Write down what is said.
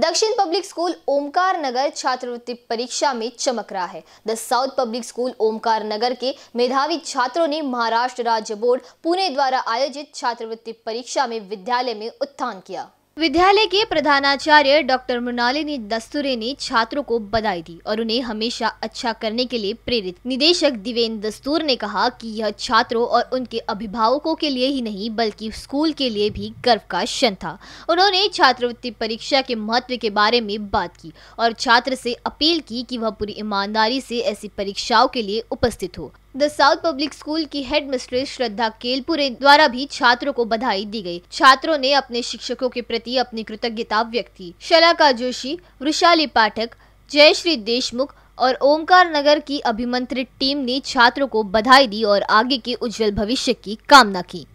दक्षिण public school Omkar नगर छात्रवृत्ति परीक्षा में चमक रहा है the south public school Omkar Nagar के मेधावी छात्रों ने महाराष्ट्र राज्य बोर्ड पुणे द्वारा आयोजित छात्रवृत्ति परीक्षा में विद्यालय में उत्थान किया विद्यालय के प्रधानाचार्य डॉक्टर ने दस्तूरे ने छात्रों को बधाई दी और उन्हें हमेशा अच्छा करने के लिए प्रेरित निदेशक दिवेन दस्तूर ने कहा कि यह छात्रों और उनके अभिभावकों के लिए ही नहीं बल्कि स्कूल के लिए भी गर्व का क्षण था उन्होंने छात्रवृत्ति परीक्षा के महत्व के बारे में बात की और छात्र से अपील की कि वह पूरी ईमानदारी से ऐसी परीक्षाओं के लिए उपस्थित हो द साउथ पब्लिक स्कूल की हेड मिस्ट्रेस श्रद्धा केलपुरे द्वारा भी छात्रों को बधाई दी गई छात्रों ने अपने शिक्षकों के प्रति अपनी कृतज्ञता व्यक्त की शलाका जोशी वृशाली पाठक जयश्री देशमुख और ओमकार नगर की अभिमंत्रित टीम ने छात्रों को बधाई दी और आगे के उज्जवल भविष्य की कामना की